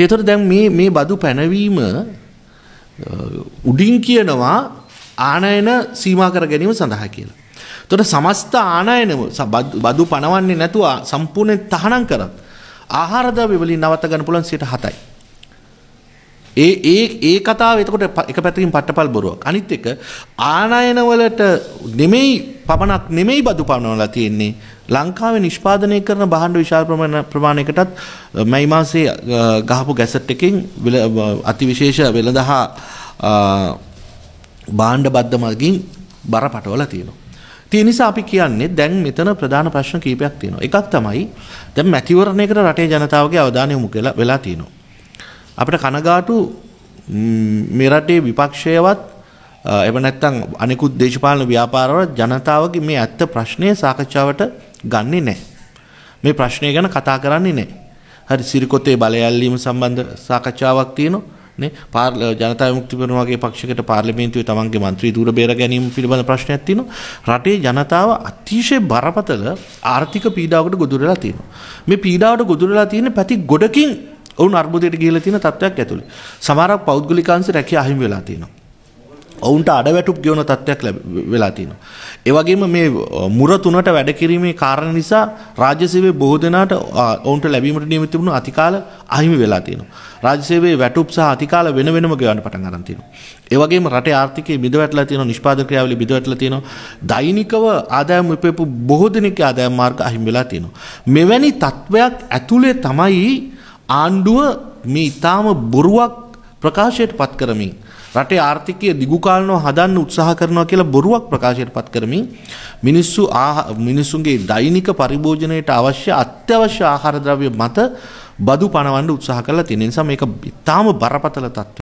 තේතොට දැන් මේ මේ බදු පැනවීම උඩින් කියනවා ආනයන සීමා කර ගැනීම සඳහා කියලා. තොට සමස්ත ආනයනම බදු පනවන්නේ නැතුව සම්පූර්ණය තහනම් කරත්. ආහාරදවවලින් නවත ගන පුලන් සිට හතයි. ඒ ඒ ඒ කතාව එතකොට එක පැතිරින් පට්ටපල් බොරුවක් අනිත් එක ආනයනවලට නෙමෙයි පමණක් නෙමෙයි බදු පනවලා තියෙන්නේ ලංකාවේ නිෂ්පාදනය කරන බහණ්ඩ විශාල ප්‍රමාණයකටත් මැයි මාසේ ගහපු ගැසට් එකෙන් අතිවිශේෂ වෙළඳහා බාණ්ඩ බද්ධ මගින් බර පටවලා තියෙනවා. ඒ නිසා අපි කියන්නේ දැන් මෙතන ප්‍රධාන ප්‍රශ්න කීපයක් තියෙනවා. එකක් තමයි දැන් මැතිවරණයකට රටේ ජනතාවගේ අවධානය යොමු වෙලා තියෙනවා. අපිට කනගාටු මේ රටේ විපක්ෂයවත් එම නැත්තම් අනිකුත් දේශපාලන ව්‍යාපාරවල ජනතාවගේ මේ ඇත්ත ප්‍රශ්නය සාකච්ඡාවට ගන්නේ නැහැ. මේ ප්‍රශ්නය ගැන කතා කරන්නේ නැහැ. හරි සිරිකොතේ බලය ඇල්ලීම සම්බන්ධ සාකච්ඡාවක් තියෙනවා. නේ පාර් ජනතා විමුක්ති පෙරමුණ වගේ පක්ෂයකට පාර්ලිමේන්තුවේ තමන්ගේ മന്ത്രി ධූර බේර ගැනීම පිළිබඳ ප්‍රශ්නයක් තියෙනවා. රටේ ජනතාව අතිශය බරපතල ආර්ථික පීඩාවකට ගොදුරලා තියෙනවා. මේ පීඩාවට ගොදුරලා තියෙන පැති ගොඩකින් ඔවුන් අර්බුදයට ගිහිලා තියෙන තත්ත්වයක් ඇතුළේ. සමහරක් පෞද්ගලිකාංශ රැකිය අහිමි වෙලා තියෙනවා. ඔවුන්ට අඩවැටුප් ගෙවන තත්ත්වයක් වෙලා තියෙනවා. ඒ වගේම මේ මුර තුනට වැඩ කිරීමේ කාරණා නිසා රාජ්‍ය සේවයේ බොහෝ දෙනාට ඔවුන්ට ලැබීමට නියමිත තිබුණු අතිකාල අහිමි වෙලා තියෙනවා. රාජ්‍ය සේවයේ වැටුප් සහ අතිකාල වෙන වෙනම ගෙවන්න පටන් ගන්න තියෙනවා. ඒ වගේම රටේ ආර්ථිකය බිඳවැටලා තියෙනවා, නිෂ්පාදන ක්‍රියාවලිය බිඳවැටලා තියෙනවා. දෛනිකව ආදායම් උපයපු බොහෝ දෙනෙක්ගේ ආදායම් මාර්ග අහිමි වෙලා තියෙනවා. මෙවැනි තත්ත්වයක් ඇතුලේ තමයි ආණ්ඩුව මේ ඊටාම බොරුවක් ප්‍රකාශයට පත් කරමින් රටේ ආර්ථිකය දිගුකාලනව හදන්න උත්සාහ කරනවා කියලා බොරුවක් ප්‍රකාශයට පත් කරමින් මිනිස්සු මිනිසුන්ගේ දෛනික පරිභෝජනයට අවශ්‍ය අත්‍යවශ්‍ය ආහාර ද්‍රව්‍ය මත බදු පණවන්න උත්සාහ කරලා තියෙන නිසා මේක ඊටාම බරපතල තත්ත්වයක්.